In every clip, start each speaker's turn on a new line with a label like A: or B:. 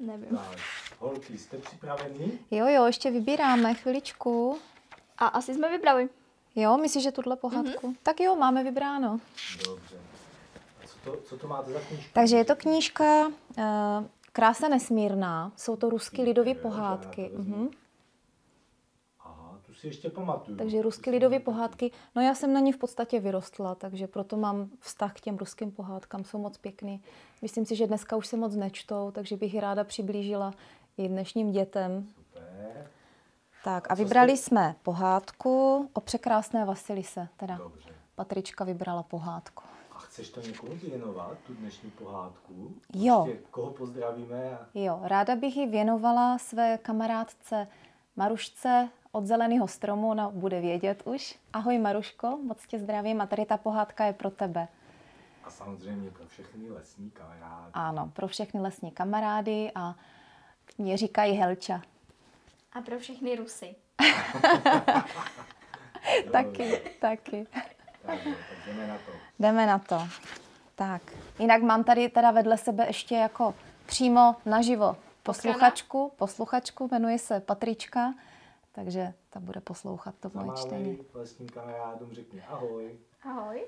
A: Nevím. Holky, jste připraveni? Jo, jo, ještě vybíráme chviličku. A asi jsme vybrali. Jo, myslíš, že tuhle pohádku? Mm-hmm. Tak jo, máme vybráno. Dobře. A co to, co to máte za knížku? Takže je to knížka uh, Krása nesmírná. Jsou to ruský lidové pohádky. Jo, si ještě pamatuju. Takže ruské lidové pohádky, no já jsem na ně v podstatě vyrostla, takže proto mám vztah k těm ruským pohádkám, jsou moc pěkný. Myslím si, že dneska už se moc nečtou, takže bych je ráda přiblížila i dnešním dětem. Super. Tak a vybrali jste... jsme pohádku o překrásné Vasilise, teda Dobře. Patrička vybrala pohádku. A chceš to někomu věnovat, tu dnešní pohádku? Jo. koho pozdravíme? A... Jo, ráda bych ji věnovala své kamarádce Marušce od zeleného stromu, ona bude vědět už. Ahoj Maruško, moc tě zdravím a tady ta pohádka je pro tebe. A samozřejmě pro všechny lesní kamarády. Ano, pro všechny lesní kamarády a mě říkají Helča. A pro všechny Rusy. taky, taky. Tak, jdeme na to. Jdeme na to. Tak, jinak mám tady teda vedle sebe ještě jako přímo naživo posluchačku, posluchačku, jmenuje se Patrička, takže ta bude poslouchat to moje čtení. vlastním kamarádům řekni ahoj. Ahoj.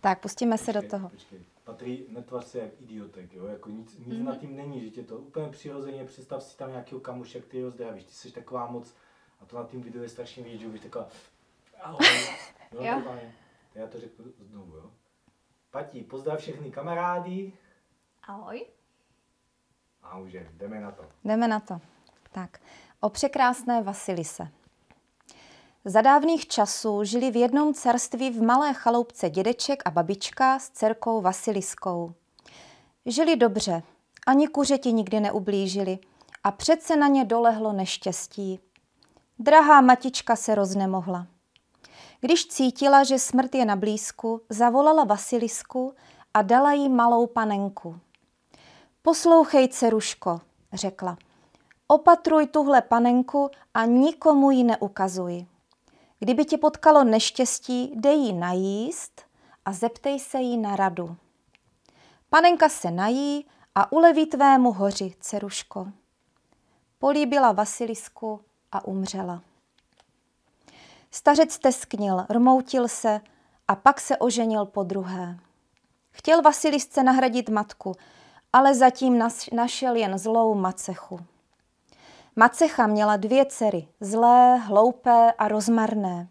A: Tak, pustíme počkej, se do toho. Počkej. Patří, netvař se jak idiotek, jo? Jako nic, nic mm-hmm. na tím není, že tě to úplně přirozeně, představ si tam nějakého kamuše, který ho zdravíš, ty jsi taková moc, a to na tím videu je strašně vidět, že bych taková, ahoj, no, jo, jo. já to řeknu znovu, jo. Patí, pozdrav všechny kamarády. Ahoj. A už je, jdeme na to. Jdeme na to. Tak, o překrásné Vasilise. Za dávných časů žili v jednom carství v malé chaloupce dědeček a babička s dcerkou Vasiliskou. Žili dobře, ani kuřeti nikdy neublížili a přece na ně dolehlo neštěstí. Drahá matička se roznemohla. Když cítila, že smrt je na blízku, zavolala Vasilisku a dala jí malou panenku. Poslouchej, ceruško, řekla. Opatruj tuhle panenku a nikomu ji neukazuj. Kdyby tě potkalo neštěstí, dej ji najíst a zeptej se jí na radu. Panenka se nají a uleví tvému hoři, ceruško. Políbila Vasilisku a umřela. Stařec tesknil, rmoutil se a pak se oženil po druhé. Chtěl Vasilisce nahradit matku, ale zatím našel jen zlou macechu. Macecha měla dvě dcery, zlé, hloupé a rozmarné.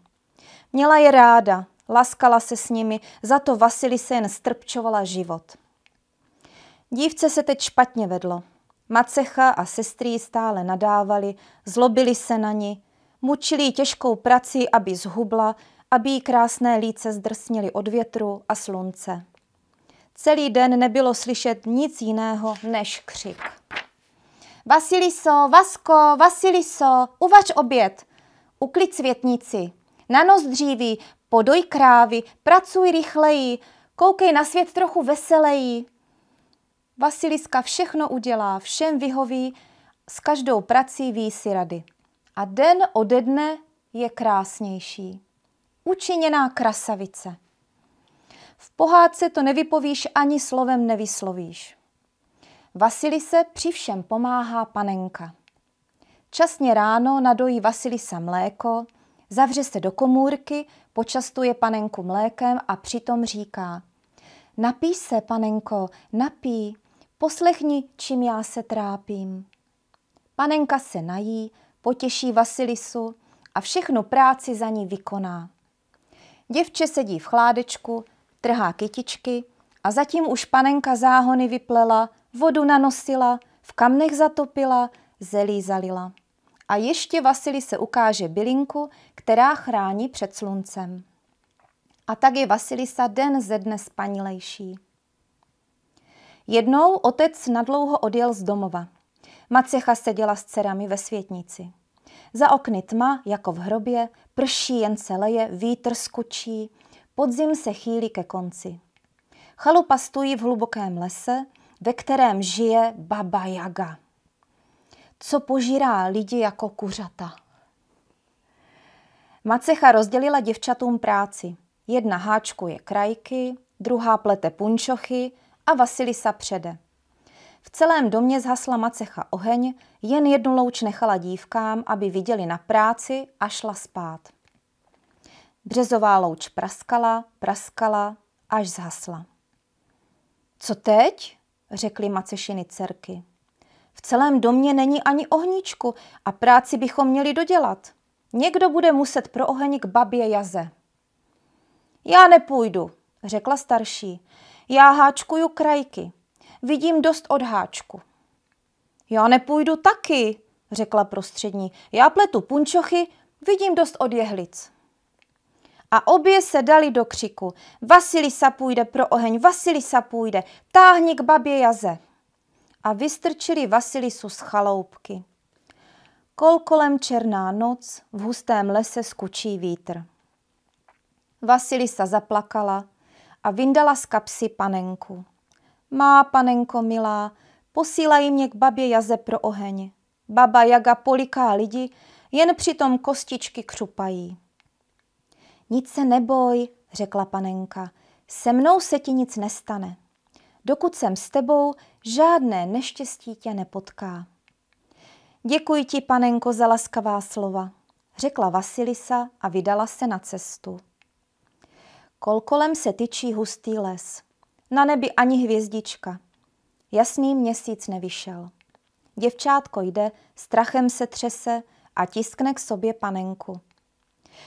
A: Měla je ráda, laskala se s nimi, za to Vasily se jen strpčovala život. Dívce se teď špatně vedlo. Macecha a sestry stále nadávali, zlobili se na ní, mučili těžkou prací, aby zhubla, aby jí krásné líce zdrsnily od větru a slunce. Celý den nebylo slyšet nic jiného než křik. Vasiliso, Vasko, Vasiliso, uvaž oběd, uklid světnici, na nos dříví, podoj krávy, pracuj rychleji, koukej na svět trochu veseleji. Vasiliska všechno udělá, všem vyhoví, s každou prací ví si rady. A den ode dne je krásnější. Učiněná krasavice. V pohádce to nevypovíš ani slovem nevyslovíš. Vasilise při všem pomáhá panenka. Časně ráno nadojí Vasilisa mléko, zavře se do komůrky, počastuje panenku mlékem a přitom říká Napí se, panenko, napí, poslechni, čím já se trápím. Panenka se nají, potěší Vasilisu a všechnu práci za ní vykoná. Děvče sedí v chládečku, trhá kytičky a zatím už panenka záhony vyplela, vodu nanosila, v kamnech zatopila, zelí zalila. A ještě Vasily se ukáže bylinku, která chrání před sluncem. A tak je Vasilisa den ze dne spanilejší. Jednou otec nadlouho odjel z domova. Macecha seděla s dcerami ve světnici. Za okny tma, jako v hrobě, prší jen se leje, vítr skočí, Podzim se chýlí ke konci. Chalupa stojí v hlubokém lese, ve kterém žije Baba Jaga, co požírá lidi jako kuřata. Macecha rozdělila děvčatům práci. Jedna háčkuje krajky, druhá plete punčochy a Vasilisa přede. V celém domě zhasla macecha oheň, jen jednu louč nechala dívkám, aby viděli na práci a šla spát. Březová louč praskala, praskala, až zhasla. Co teď? řekly macešiny dcerky. V celém domě není ani ohníčku a práci bychom měli dodělat. Někdo bude muset pro oheň k babě jaze. Já nepůjdu, řekla starší. Já háčkuju krajky. Vidím dost od háčku. Já nepůjdu taky, řekla prostřední. Já pletu punčochy, vidím dost od jehlic. A obě se dali do křiku. Vasilisa půjde pro oheň, Vasilisa půjde, táhni k babě jaze. A vystrčili Vasilisu z chaloupky. kolem černá noc, v hustém lese skučí vítr. Vasilisa zaplakala a vyndala z kapsy panenku. Má panenko milá, posílají mě k babě jaze pro oheň. Baba Jaga poliká lidi, jen přitom kostičky křupají. Nic se neboj, řekla panenka, se mnou se ti nic nestane. Dokud jsem s tebou, žádné neštěstí tě nepotká. Děkuji ti, panenko, za laskavá slova, řekla Vasilisa a vydala se na cestu. Kolkolem se tyčí hustý les. Na nebi ani hvězdička. Jasný měsíc nevyšel. Děvčátko jde, strachem se třese a tiskne k sobě panenku.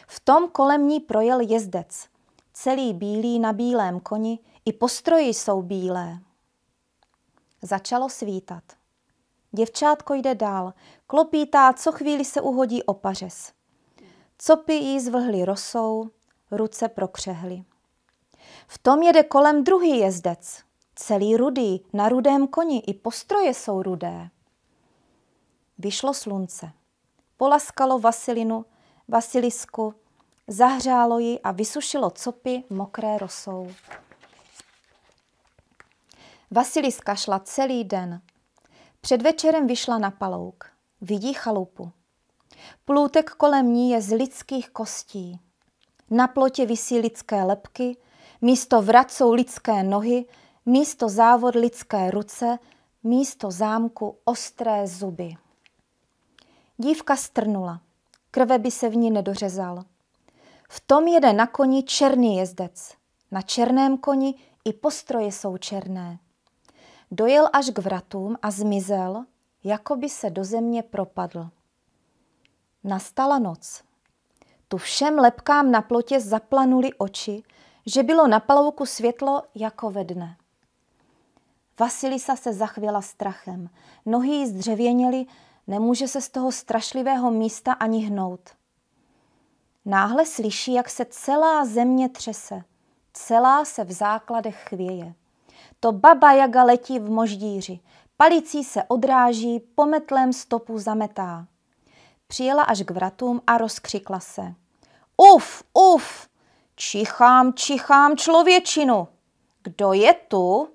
A: V tom kolem ní projel jezdec. Celý bílý na bílém koni, i postroji jsou bílé. Začalo svítat. Děvčátko jde dál, klopítá, co chvíli se uhodí o pařes. Copy jí zvlhly rosou, ruce prokřehly. V tom jede kolem druhý jezdec, celý rudý, na rudém koni, i postroje jsou rudé. Vyšlo slunce. Polaskalo vasilinu, basilisku, zahřálo ji a vysušilo copy mokré rosou. Vasiliska šla celý den. Před večerem vyšla na palouk. Vidí chalupu. Plůtek kolem ní je z lidských kostí. Na plotě visí lidské lepky, místo vrat jsou lidské nohy, místo závod lidské ruce, místo zámku ostré zuby. Dívka strnula krve by se v ní nedořezal. V tom jede na koni černý jezdec. Na černém koni i postroje jsou černé. Dojel až k vratům a zmizel, jako by se do země propadl. Nastala noc. Tu všem lepkám na plotě zaplanuly oči, že bylo na palouku světlo jako ve dne. Vasilisa se zachvěla strachem. Nohy jí zdřevěněly, Nemůže se z toho strašlivého místa ani hnout. Náhle slyší, jak se celá země třese. Celá se v základech chvěje. To baba Jaga letí v moždíři. Palicí se odráží, pometlém stopu zametá. Přijela až k vratům a rozkřikla se. Uf, uf, čichám, čichám člověčinu. Kdo je tu?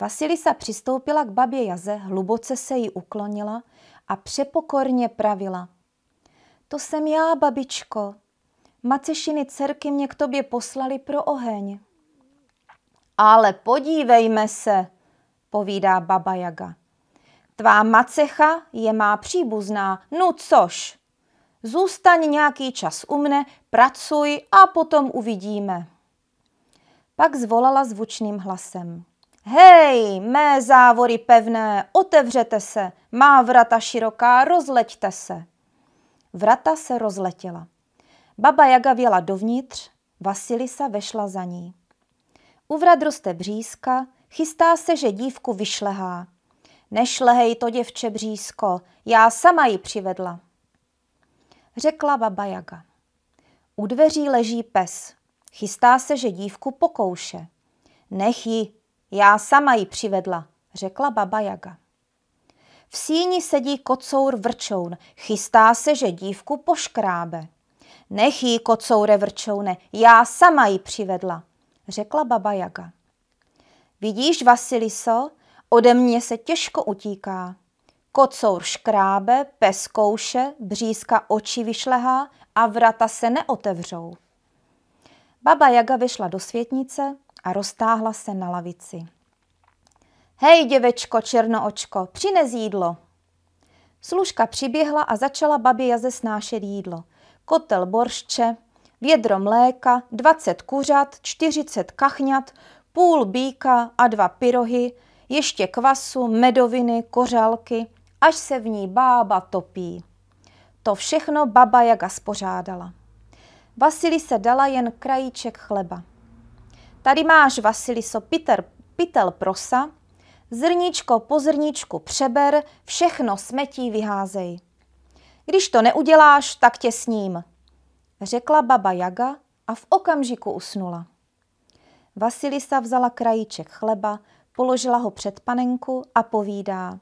A: Vasilisa přistoupila k babě Jaze, hluboce se jí uklonila a přepokorně pravila. To jsem já, babičko. Macešiny dcerky mě k tobě poslali pro oheň. Ale podívejme se, povídá baba Jaga. Tvá macecha je má příbuzná, no což. Zůstaň nějaký čas u mne, pracuj a potom uvidíme. Pak zvolala zvučným hlasem. Hej, mé závory pevné, otevřete se, má vrata široká, rozleďte se. Vrata se rozletěla. Baba Jaga věla dovnitř, Vasilisa vešla za ní. U vrat roste břízka, chystá se, že dívku vyšlehá. Nešlehej to, děvče břízko, já sama ji přivedla. Řekla baba Jaga. U dveří leží pes. Chystá se, že dívku pokouše. Nech ji, já sama ji přivedla, řekla baba Jaga. V síni sedí kocour vrčoun, chystá se, že dívku poškrábe. Nech jí kocoure vrčoune, já sama ji přivedla, řekla baba Jaga. Vidíš, Vasiliso, ode mě se těžko utíká. Kocour škrábe, pes kouše, břízka oči vyšlehá a vrata se neotevřou. Baba Jaga vyšla do světnice, a roztáhla se na lavici. Hej, děvečko, černoočko, přines jídlo. Služka přiběhla a začala babě jaze snášet jídlo. Kotel boršče, vědro mléka, 20 kuřat, 40 kachňat, půl býka a dva pyrohy, ještě kvasu, medoviny, kořálky, až se v ní bába topí. To všechno baba Jaga spořádala. Vasily se dala jen krajíček chleba. Tady máš Vasiliso Peter, pytel prosa, zrníčko po zrníčku přeber, všechno smetí vyházej. Když to neuděláš, tak tě s ním, řekla baba Jaga a v okamžiku usnula. Vasilisa vzala krajíček chleba, položila ho před panenku a povídá.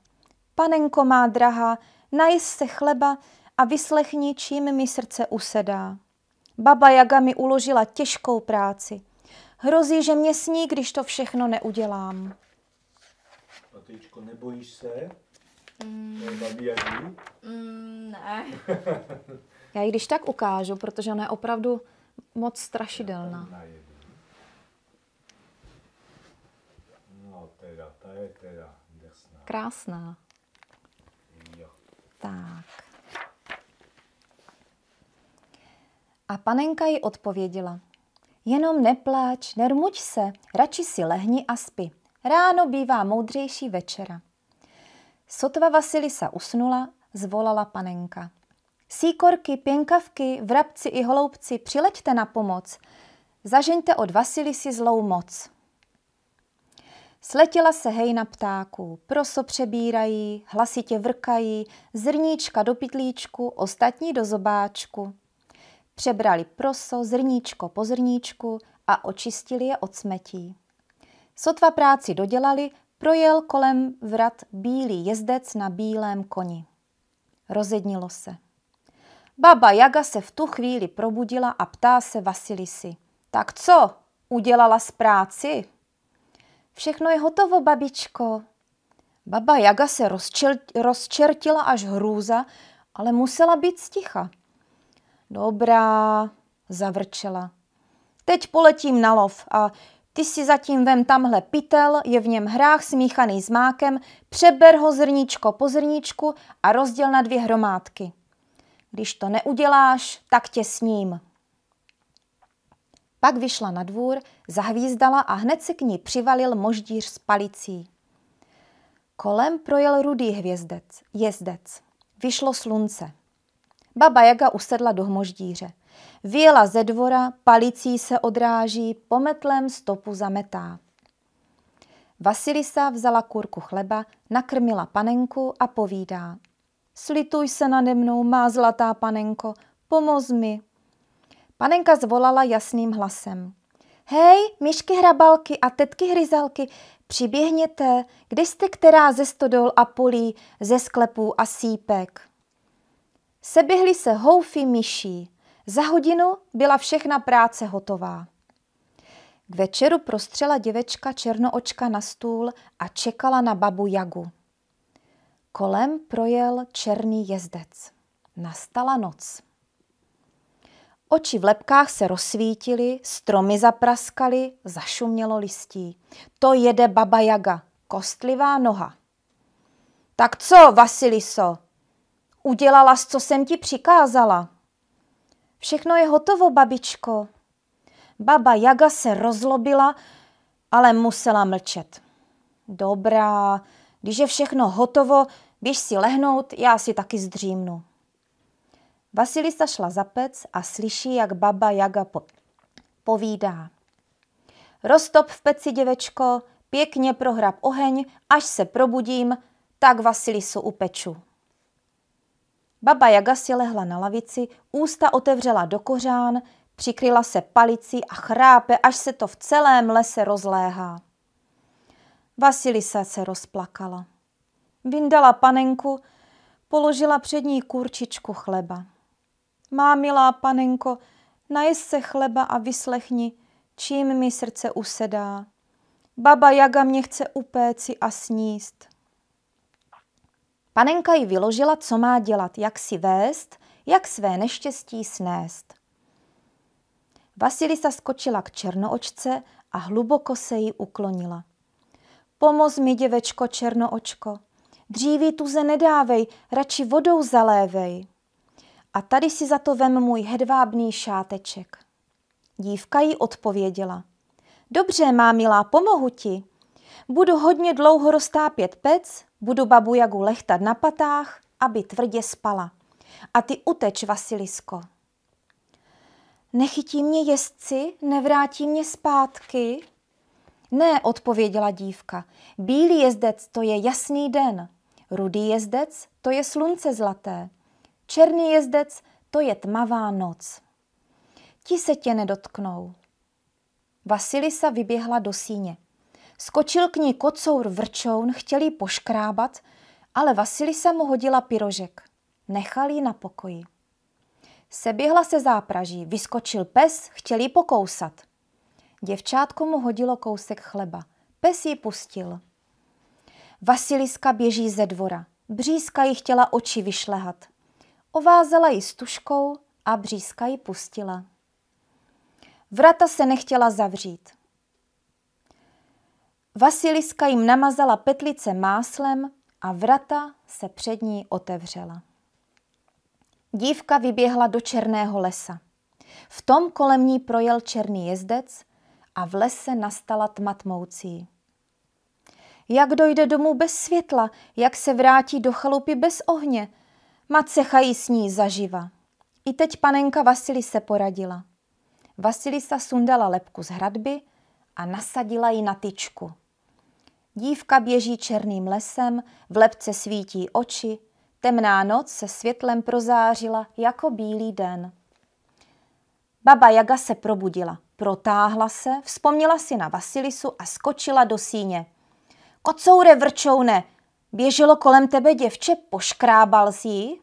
A: Panenko má drahá, najs se chleba a vyslechni, čím mi srdce usedá. Baba Jaga mi uložila těžkou práci – Hrozí, že mě sní, když to všechno neudělám. Matejčko, nebojíš se? Mm. Mm, ne. Já ji když tak ukážu, protože ona je opravdu moc strašidelná. No teda, ta je teda drsná. Krásná. Jo. Tak. A panenka ji odpověděla – Jenom nepláč, nermuď se, radši si lehni a spi. Ráno bývá moudřejší večera. Sotva Vasilisa usnula, zvolala panenka. Síkorky, pěnkavky, vrabci i holoubci, přileďte na pomoc. Zažeňte od Vasilisy zlou moc. Sletěla se hejna ptáků, proso přebírají, hlasitě vrkají, zrníčka do pitlíčku, ostatní do zobáčku. Přebrali proso, zrníčko po zrníčku a očistili je od smetí. Sotva práci dodělali, projel kolem vrat bílý jezdec na bílém koni. Rozednilo se. Baba Jaga se v tu chvíli probudila a ptá se Vasilisy. Tak co, udělala z práci? Všechno je hotovo, babičko. Baba Jaga se rozčertila až hrůza, ale musela být sticha. Dobrá, zavrčela. Teď poletím na lov a ty si zatím vem tamhle pitel je v něm hrách smíchaný s mákem, přeber ho zrníčko po zrníčku a rozděl na dvě hromádky. Když to neuděláš, tak tě sním. Pak vyšla na dvůr, zahvízdala a hned se k ní přivalil moždíř s palicí. Kolem projel rudý hvězdec, jezdec. Vyšlo slunce. Baba Jaga usedla do hmoždíře. Vyjela ze dvora, palicí se odráží, pometlem stopu zametá. Vasilisa vzala kurku chleba, nakrmila panenku a povídá. Slituj se nade mnou, má zlatá panenko, pomoz mi. Panenka zvolala jasným hlasem. Hej, myšky hrabalky a tetky hryzalky, přiběhněte, kde jste která ze stodol a polí, ze sklepů a sípek. Seběhly se houfy myší. Za hodinu byla všechna práce hotová. K večeru prostřela děvečka černoočka na stůl a čekala na babu Jagu. Kolem projel černý jezdec. Nastala noc. Oči v lepkách se rozsvítily, stromy zapraskaly, zašumělo listí. To jede baba Jaga, kostlivá noha. Tak co, Vasiliso, Udělala jsi, co jsem ti přikázala. Všechno je hotovo, babičko. Baba Jaga se rozlobila, ale musela mlčet. Dobrá, když je všechno hotovo, běž si lehnout, já si taky zdřímnu. Vasilisa šla za pec a slyší, jak baba Jaga po- povídá. Roztop v peci, děvečko, pěkně prohrab oheň, až se probudím, tak Vasilisu upeču. Baba Jaga si lehla na lavici, ústa otevřela do kořán, přikryla se palicí a chrápe, až se to v celém lese rozléhá. Vasilisa se rozplakala. Vyndala panenku, položila před ní kurčičku chleba. Má milá panenko, najez se chleba a vyslechni, čím mi srdce usedá. Baba Jaga mě chce upéci a sníst. Panenka ji vyložila, co má dělat, jak si vést, jak své neštěstí snést. Vasilisa skočila k černoočce a hluboko se jí uklonila. Pomoz mi, děvečko černoočko, dříví tuze nedávej, radši vodou zalévej. A tady si za to vem můj hedvábný šáteček. Dívka jí odpověděla. Dobře, má milá, pomohu ti. Budu hodně dlouho roztápět pec, budu babu Jagu lechtat na patách, aby tvrdě spala. A ty uteč, Vasilisko. Nechytí mě jezdci, nevrátí mě zpátky? Ne, odpověděla dívka. Bílý jezdec to je jasný den, rudý jezdec to je slunce zlaté, černý jezdec to je tmavá noc. Ti se tě nedotknou. Vasilisa vyběhla do síně. Skočil k ní kocour vrčoun, chtěl ji poškrábat, ale Vasilisa mu hodila pyrožek. Nechal ji na pokoji. Seběhla se zápraží, vyskočil pes, chtěl ji pokousat. Děvčátko mu hodilo kousek chleba. Pes ji pustil. Vasiliska běží ze dvora. Břízka ji chtěla oči vyšlehat. Ovázela ji stužkou a břízka ji pustila. Vrata se nechtěla zavřít. Vasiliska jim namazala petlice máslem a vrata se před ní otevřela. Dívka vyběhla do černého lesa. V tom kolem ní projel černý jezdec a v lese nastala tma tmoucí. Jak dojde domů bez světla, jak se vrátí do chalupy bez ohně? Matce chají s ní zaživa. I teď panenka Vasily se poradila. Vasilisa sundala lepku z hradby a nasadila ji na tyčku. Dívka běží černým lesem, v lepce svítí oči, temná noc se světlem prozářila jako bílý den. Baba Jaga se probudila, protáhla se, vzpomněla si na Vasilisu a skočila do síně. Kocoure vrčoune, běželo kolem tebe děvče, poškrábal si ji?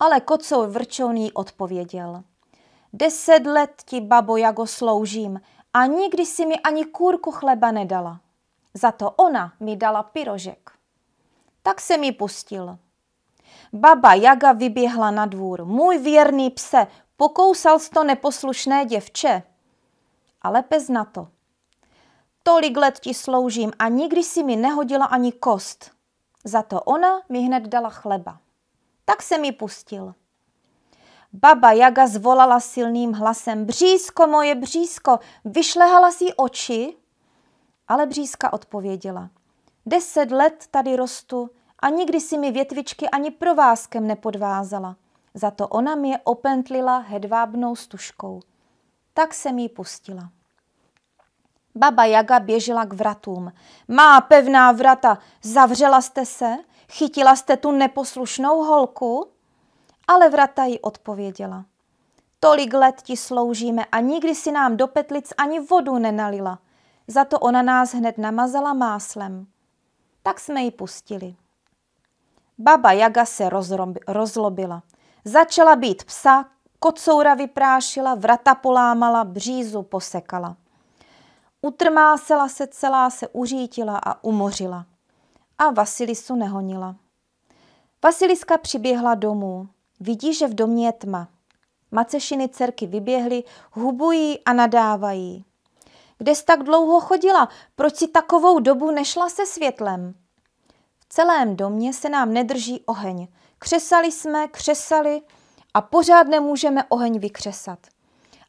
A: Ale kocour vrčoun jí odpověděl. Deset let ti, babo Jago, sloužím a nikdy si mi ani kůrku chleba nedala. Za to ona mi dala pyrožek. Tak se mi pustil. Baba Jaga vyběhla na dvůr. Můj věrný pse, pokousal to neposlušné děvče. Ale pes na to. Tolik let ti sloužím a nikdy si mi nehodila ani kost. Za to ona mi hned dala chleba. Tak se mi pustil. Baba Jaga zvolala silným hlasem, břízko moje břízko, vyšlehala si oči, ale břízka odpověděla, deset let tady rostu a nikdy si mi větvičky ani provázkem nepodvázala. Za to ona mi opentlila hedvábnou stužkou. Tak jsem mi pustila. Baba Jaga běžela k vratům. Má pevná vrata, zavřela jste se? Chytila jste tu neposlušnou holku? Ale vrata jí odpověděla. Tolik let ti sloužíme a nikdy si nám do petlic ani vodu nenalila. Za to ona nás hned namazala máslem. Tak jsme ji pustili. Baba Jaga se rozlobila. Začala být psa, kocoura vyprášila, vrata polámala, břízu posekala. Utrmásela se celá, se uřítila a umořila. A Vasilisu nehonila. Vasiliska přiběhla domů. Vidí, že v domě je tma. Macešiny dcerky vyběhly, hubují a nadávají. Kde jsi tak dlouho chodila? Proč si takovou dobu nešla se světlem? V celém domě se nám nedrží oheň. Křesali jsme, křesali a pořád nemůžeme oheň vykřesat.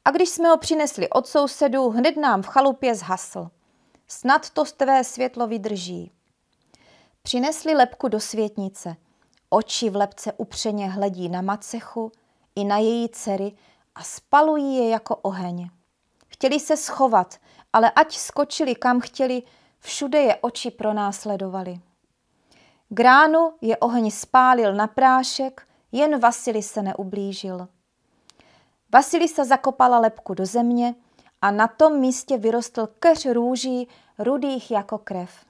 A: A když jsme ho přinesli od sousedů, hned nám v chalupě zhasl. Snad to tvé světlo vydrží. Přinesli lepku do světnice. Oči v lepce upřeně hledí na macechu i na její dcery a spalují je jako oheň. Chtěli se schovat, ale ať skočili kam chtěli, všude je oči pronásledovali. Gránu je oheň spálil na prášek, jen Vasily se neublížil. Vasilisa zakopala lepku do země a na tom místě vyrostl keř růží, rudých jako krev.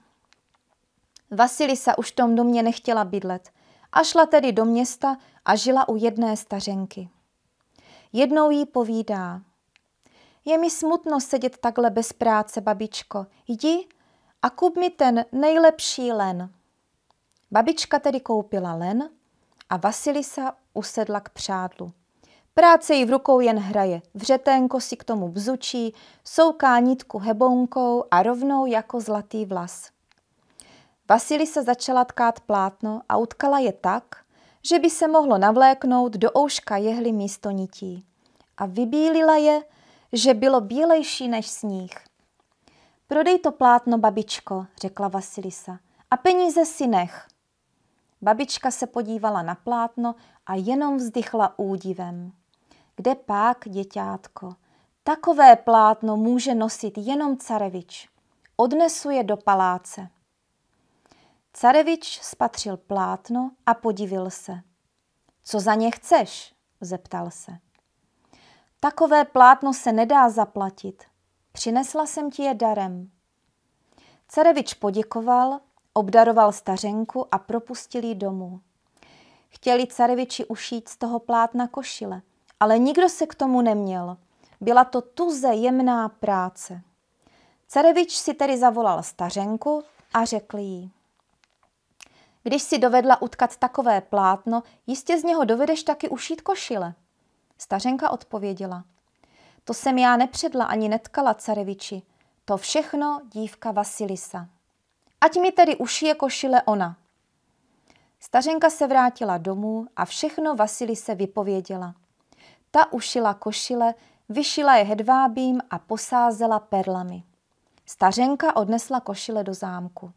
A: Vasilisa už v tom domě nechtěla bydlet – a šla tedy do města a žila u jedné stařenky. Jednou jí povídá, je mi smutno sedět takhle bez práce, babičko, jdi a kup mi ten nejlepší len. Babička tedy koupila len a Vasilisa usedla k přádlu. Práce jí v rukou jen hraje, vřeténko si k tomu bzučí, souká nitku hebonkou a rovnou jako zlatý vlas. Vasilisa začala tkát plátno a utkala je tak, že by se mohlo navléknout do ouška jehly místo nití. A vybílila je, že bylo bílejší než sníh. Prodej to plátno, babičko, řekla Vasilisa, a peníze si nech. Babička se podívala na plátno a jenom vzdychla údivem. Kde pak, děťátko? Takové plátno může nosit jenom carevič. Odnesu je do paláce. Carevič spatřil plátno a podivil se. Co za ně chceš? zeptal se. Takové plátno se nedá zaplatit. Přinesla jsem ti je darem. Carevič poděkoval, obdaroval stařenku a propustil ji domů. Chtěli careviči ušít z toho plátna košile, ale nikdo se k tomu neměl. Byla to tuze jemná práce. Carevič si tedy zavolal stařenku a řekl jí – když si dovedla utkat takové plátno, jistě z něho dovedeš taky ušít košile. Stařenka odpověděla. To jsem já nepředla ani netkala careviči. To všechno dívka Vasilisa. Ať mi tedy ušije košile ona. Stařenka se vrátila domů a všechno Vasilise vypověděla. Ta ušila košile, vyšila je hedvábím a posázela perlami. Stařenka odnesla košile do zámku.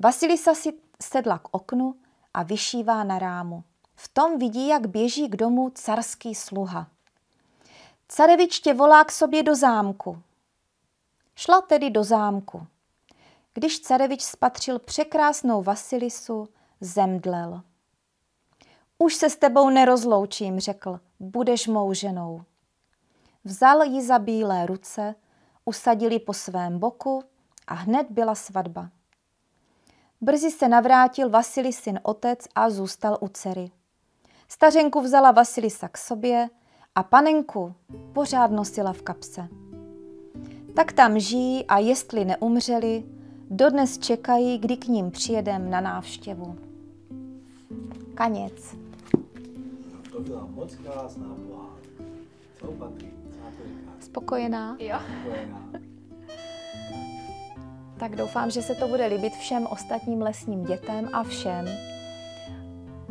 A: Vasilisa si sedla k oknu a vyšívá na rámu. V tom vidí, jak běží k domu carský sluha. Carevič tě volá k sobě do zámku. Šla tedy do zámku. Když carevič spatřil překrásnou Vasilisu, zemdlel. Už se s tebou nerozloučím, řekl, budeš mou ženou. Vzal ji za bílé ruce, usadili po svém boku a hned byla svatba. Brzy se navrátil Vasily syn otec a zůstal u dcery. Stařenku vzala Vasilisa k sobě a panenku pořád nosila v kapse. Tak tam žijí a jestli neumřeli, dodnes čekají, kdy k ním přijedem na návštěvu. Kaněc. to byla moc krásná Co, co Spokojená? Jo. Spokojená tak doufám, že se to bude líbit všem ostatním lesním dětem a všem.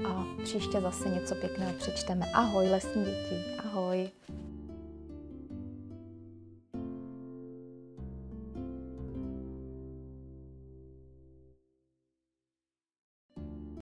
A: A příště zase něco pěkného přečteme. Ahoj lesní děti, ahoj.